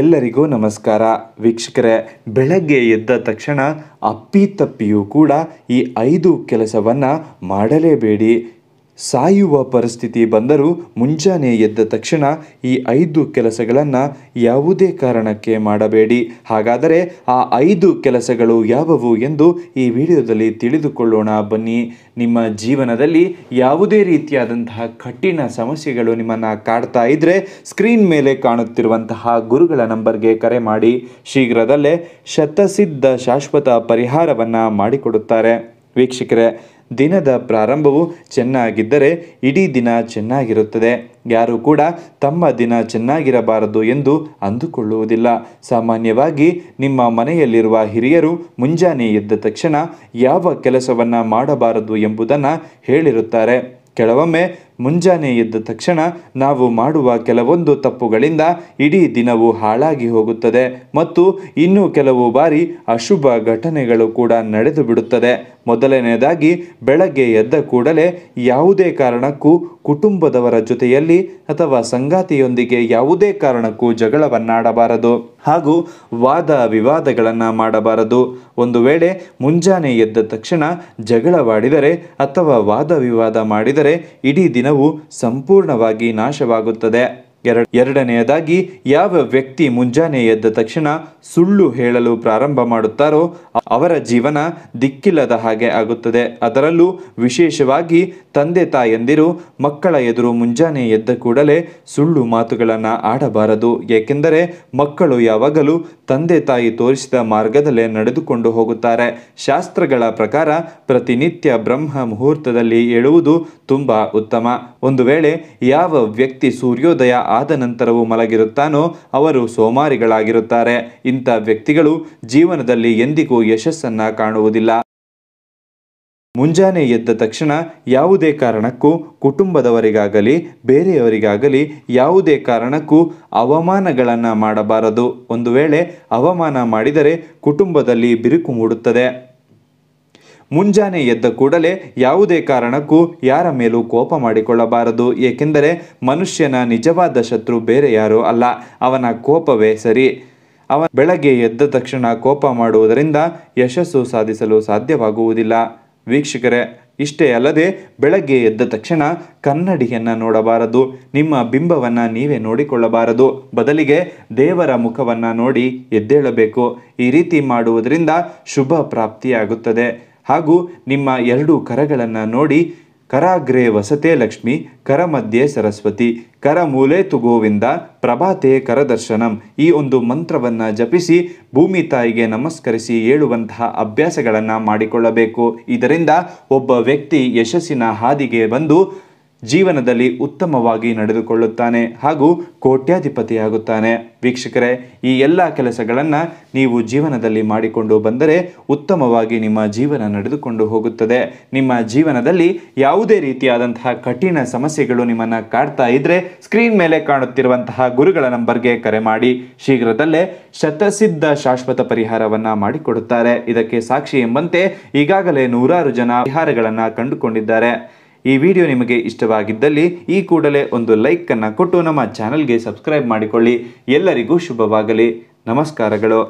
ಎಲ್ಲರಿಗೂ ನಮಸ್ಕಾರ ವೀಕ್ಷಕರೇ ಬೆಳಗ್ಗೆ ಎದ್ದ ತಕ್ಷಣ ಅಪ್ಪಿತಪ್ಪಿಯೂ ಕೂಡ ಈ ಐದು ಕೆಲಸವನ್ನು ಮಾಡಲೇಬೇಡಿ ಸಾಯುವ ಪರಿಸ್ಥಿತಿ ಬಂದರೂ ಮುಂಜಾನೆ ಎದ್ದ ತಕ್ಷಣ ಈ ಐದು ಕೆಲಸಗಳನ್ನು ಯಾವುದೇ ಕಾರಣಕ್ಕೆ ಮಾಡಬೇಡಿ ಹಾಗಾದರೆ ಆ ಐದು ಕೆಲಸಗಳು ಯಾವುವು ಎಂದು ಈ ವಿಡಿಯೋದಲ್ಲಿ ತಿಳಿದುಕೊಳ್ಳೋಣ ಬನ್ನಿ ನಿಮ್ಮ ಜೀವನದಲ್ಲಿ ಯಾವುದೇ ರೀತಿಯಾದಂತಹ ಕಠಿಣ ಸಮಸ್ಯೆಗಳು ನಿಮ್ಮನ್ನು ಕಾಡ್ತಾ ಇದ್ದರೆ ಸ್ಕ್ರೀನ್ ಮೇಲೆ ಕಾಣುತ್ತಿರುವಂತಹ ಗುರುಗಳ ನಂಬರ್ಗೆ ಕರೆ ಮಾಡಿ ಶೀಘ್ರದಲ್ಲೇ ಶತಸಿದ್ಧ ಶಾಶ್ವತ ಪರಿಹಾರವನ್ನು ಮಾಡಿಕೊಡುತ್ತಾರೆ ವೀಕ್ಷಕರೇ ದಿನದ ಪ್ರಾರಂಭವು ಚೆನ್ನಾಗಿದ್ದರೆ ಇಡೀ ದಿನ ಚೆನ್ನಾಗಿರುತ್ತದೆ ಯಾರೂ ಕೂಡ ತಮ್ಮ ದಿನ ಚೆನ್ನಾಗಿರಬಾರದು ಎಂದು ಅಂದುಕೊಳ್ಳುವುದಿಲ್ಲ ಸಾಮಾನ್ಯವಾಗಿ ನಿಮ್ಮ ಮನೆಯಲ್ಲಿರುವ ಹಿರಿಯರು ಮುಂಜಾನೆ ಎದ್ದ ತಕ್ಷಣ ಯಾವ ಕೆಲಸವನ್ನು ಮಾಡಬಾರದು ಎಂಬುದನ್ನು ಹೇಳಿರುತ್ತಾರೆ ಕೆಲವೊಮ್ಮೆ ಮುಂಜಾನೆ ಎದ್ದ ತಕ್ಷಣ ನಾವು ಮಾಡುವ ಕೆಲವೊಂದು ತಪ್ಪುಗಳಿಂದ ಇಡೀ ದಿನವು ಹಾಳಾಗಿ ಹೋಗುತ್ತದೆ ಮತ್ತು ಇನ್ನೂ ಕೆಲವು ಬಾರಿ ಅಶುಭ ಘಟನೆಗಳು ಕೂಡ ನಡೆದು ಬಿಡುತ್ತದೆ ಮೊದಲನೆಯದಾಗಿ ಬೆಳಗ್ಗೆ ಎದ್ದ ಕೂಡಲೇ ಯಾವುದೇ ಕಾರಣಕ್ಕೂ ಕುಟುಂಬದವರ ಜೊತೆಯಲ್ಲಿ ಅಥವಾ ಸಂಗಾತಿಯೊಂದಿಗೆ ಯಾವುದೇ ಕಾರಣಕ್ಕೂ ಜಗಳವನ್ನಾಡಬಾರದು ಹಾಗೂ ವಾದ ವಿವಾದಗಳನ್ನು ಮಾಡಬಾರದು ಒಂದು ವೇಳೆ ಮುಂಜಾನೆ ಎದ್ದ ತಕ್ಷಣ ಜಗಳವಾಡಿದರೆ ಅಥವಾ ವಾದ ವಿವಾದ ಮಾಡಿದರೆ ಇಡೀ ದಿನ ದಿನವೂ ಸಂಪೂರ್ಣವಾಗಿ ನಾಶವಾಗುತ್ತದೆ ಎರಡನೆಯದಾಗಿ ಯಾವ ವ್ಯಕ್ತಿ ಮುಂಜಾನೆ ಎದ್ದ ತಕ್ಷಣ ಸುಳ್ಳು ಹೇಳಲು ಪ್ರಾರಂಭ ಮಾಡುತ್ತಾರೋ ಅವರ ಜೀವನ ದಿಕ್ಕಿಲ್ಲದ ಹಾಗೆ ಆಗುತ್ತದೆ ಅದರಲ್ಲೂ ವಿಶೇಷವಾಗಿ ತಂದೆ ತಾಯಂದಿರು ಮಕ್ಕಳ ಎದುರು ಮುಂಜಾನೆ ಎದ್ದ ಕೂಡಲೇ ಸುಳ್ಳು ಮಾತುಗಳನ್ನು ಆಡಬಾರದು ಏಕೆಂದರೆ ಮಕ್ಕಳು ಯಾವಾಗಲೂ ತಂದೆ ತಾಯಿ ತೋರಿಸಿದ ಮಾರ್ಗದಲ್ಲೇ ನಡೆದುಕೊಂಡು ಹೋಗುತ್ತಾರೆ ಶಾಸ್ತ್ರಗಳ ಪ್ರಕಾರ ಪ್ರತಿನಿತ್ಯ ಬ್ರಹ್ಮ ಮುಹೂರ್ತದಲ್ಲಿ ಹೇಳುವುದು ತುಂಬ ಉತ್ತಮ ಒಂದು ವೇಳೆ ಯಾವ ವ್ಯಕ್ತಿ ಸೂರ್ಯೋದಯ ಆದ ನಂತರವೂ ಮಲಗಿರುತ್ತಾನೋ ಅವರು ಸೋಮಾರಿಗಳಾಗಿರುತ್ತಾರೆ ಇಂಥ ವ್ಯಕ್ತಿಗಳು ಜೀವನದಲ್ಲಿ ಎಂದಿಗೂ ಯಶಸ್ಸನ್ನು ಕಾಣುವುದಿಲ್ಲ ಮುಂಜಾನೆ ಎದ್ದ ತಕ್ಷಣ ಯಾವುದೇ ಕಾರಣಕ್ಕೂ ಕುಟುಂಬದವರಿಗಾಗಲಿ ಬೇರೆಯವರಿಗಾಗಲಿ ಯಾವುದೇ ಕಾರಣಕ್ಕೂ ಅವಮಾನಗಳನ್ನು ಮಾಡಬಾರದು ಒಂದು ವೇಳೆ ಅವಮಾನ ಮಾಡಿದರೆ ಕುಟುಂಬದಲ್ಲಿ ಬಿರುಕು ಮೂಡುತ್ತದೆ ಮುಂಜಾನೆ ಎದ್ದ ಕೂಡಲೇ ಯಾವುದೇ ಕಾರಣಕ್ಕೂ ಯಾರ ಮೇಲೂ ಕೋಪ ಮಾಡಿಕೊಳ್ಳಬಾರದು ಏಕೆಂದರೆ ಮನುಷ್ಯನ ನಿಜವಾದ ಶತ್ರು ಬೇರೆ ಯಾರೂ ಅಲ್ಲ ಅವನ ಕೋಪವೇ ಸರಿ ಅವ ಬೆಳಗ್ಗೆ ಎದ್ದ ತಕ್ಷಣ ಕೋಪ ಮಾಡುವುದರಿಂದ ಯಶಸ್ಸು ಸಾಧಿಸಲು ಸಾಧ್ಯವಾಗುವುದಿಲ್ಲ ವೀಕ್ಷಕರೇ ಇಷ್ಟೇ ಅಲ್ಲದೆ ಬೆಳಗ್ಗೆ ಎದ್ದ ತಕ್ಷಣ ಕನ್ನಡಿಯನ್ನು ನೋಡಬಾರದು ನಿಮ್ಮ ಬಿಂಬವನ್ನು ನೀವೇ ನೋಡಿಕೊಳ್ಳಬಾರದು ಬದಲಿಗೆ ದೇವರ ಮುಖವನ್ನು ನೋಡಿ ಎದ್ದೇಳಬೇಕು ಈ ರೀತಿ ಮಾಡುವುದರಿಂದ ಶುಭ ಪ್ರಾಪ್ತಿಯಾಗುತ್ತದೆ ಹಾಗೂ ನಿಮ್ಮ ಎರಡು ಕರಗಳನ್ನು ನೋಡಿ ಕರಾಗ್ರೆ ವಸತೆ ಲಕ್ಷ್ಮಿ ಕರ ಮಧ್ಯೆ ಸರಸ್ವತಿ ಕರ ಮೂಲೆ ತು ಗೋವಿಂದ ಪ್ರಭಾತೆ ಕರದರ್ಶನಂ ಈ ಒಂದು ಮಂತ್ರವನ್ನು ಜಪಿಸಿ ಭೂಮಿ ತಾಯಿಗೆ ನಮಸ್ಕರಿಸಿ ಹೇಳುವಂತಹ ಅಭ್ಯಾಸಗಳನ್ನು ಮಾಡಿಕೊಳ್ಳಬೇಕು ಇದರಿಂದ ಒಬ್ಬ ವ್ಯಕ್ತಿ ಯಶಸ್ಸಿನ ಹಾದಿಗೆ ಬಂದು ಜೀವನದಲ್ಲಿ ಉತ್ತಮವಾಗಿ ನಡೆದುಕೊಳ್ಳುತ್ತಾನೆ ಹಾಗೂ ಕೋಟ್ಯಾಧಿಪತಿಯಾಗುತ್ತಾನೆ ವೀಕ್ಷಕರೇ ಈ ಎಲ್ಲ ಕೆಲಸಗಳನ್ನು ನೀವು ಜೀವನದಲ್ಲಿ ಮಾಡಿಕೊಂಡು ಬಂದರೆ ಉತ್ತಮವಾಗಿ ನಿಮ್ಮ ಜೀವನ ನಡೆದುಕೊಂಡು ಹೋಗುತ್ತದೆ ನಿಮ್ಮ ಜೀವನದಲ್ಲಿ ಯಾವುದೇ ರೀತಿಯಾದಂತಹ ಕಠಿಣ ಸಮಸ್ಯೆಗಳು ನಿಮ್ಮನ್ನು ಕಾಡ್ತಾ ಇದ್ದರೆ ಸ್ಕ್ರೀನ್ ಮೇಲೆ ಕಾಣುತ್ತಿರುವಂತಹ ಗುರುಗಳ ನಂಬರ್ಗೆ ಕರೆ ಮಾಡಿ ಶೀಘ್ರದಲ್ಲೇ ಶತಸಿದ್ಧ ಶಾಶ್ವತ ಪರಿಹಾರವನ್ನು ಮಾಡಿಕೊಡುತ್ತಾರೆ ಇದಕ್ಕೆ ಸಾಕ್ಷಿ ಎಂಬಂತೆ ಈಗಾಗಲೇ ನೂರಾರು ಜನ ಪರಿಹಾರಗಳನ್ನು ಕಂಡುಕೊಂಡಿದ್ದಾರೆ ಈ ವಿಡಿಯೋ ನಿಮಗೆ ಇಷ್ಟವಾಗಿದ್ದಲ್ಲಿ ಈ ಕೂಡಲೇ ಒಂದು ಲೈಕ್ ಅನ್ನು ಕೊಟ್ಟು ನಮ್ಮ ಚಾನಲ್ಗೆ ಸಬ್ಸ್ಕ್ರೈಬ್ ಮಾಡಿಕೊಳ್ಳಿ ಎಲ್ಲರಿಗೂ ಶುಭವಾಗಲಿ ನಮಸ್ಕಾರಗಳು